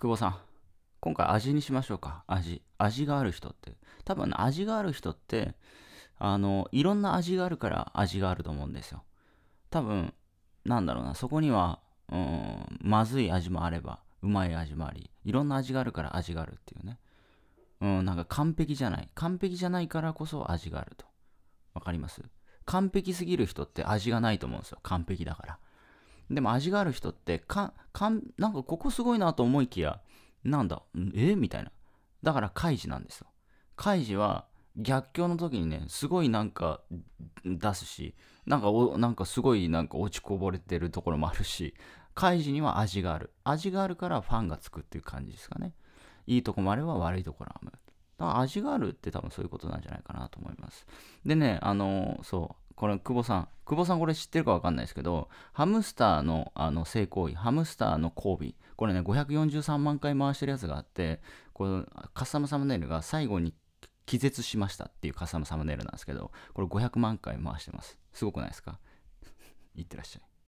久保さん、今回味にしましょうか。味。味がある人って。多分、味がある人って、あの、いろんな味があるから味があると思うんですよ。多分、なんだろうな、そこには、うん、まずい味もあれば、うまい味もあり、いろんな味があるから味があるっていうね。うん、なんか完璧じゃない。完璧じゃないからこそ味があると。わかります完璧すぎる人って味がないと思うんですよ。完璧だから。でも味がある人ってかかんなんかここすごいなと思いきやなんだえみたいなだからイジなんですよイジは逆境の時にねすごいなんか出すしなんかおなんかすごいなんか落ちこぼれてるところもあるしイジには味がある味があるからファンがつくっていう感じですかねいいとこもあれば悪いところもあるだから味があるって多分そういうことなんじゃないかなと思いますでねあのそうこれ久保さん久保さんこれ知ってるか分かんないですけどハムスターのあの性行為ハムスターの交尾これね543万回回してるやつがあってこのカスタムサムネイルが最後に気絶しましたっていうカスタムサムネイルなんですけどこれ500万回回してますすごくないですかい ってらっしゃい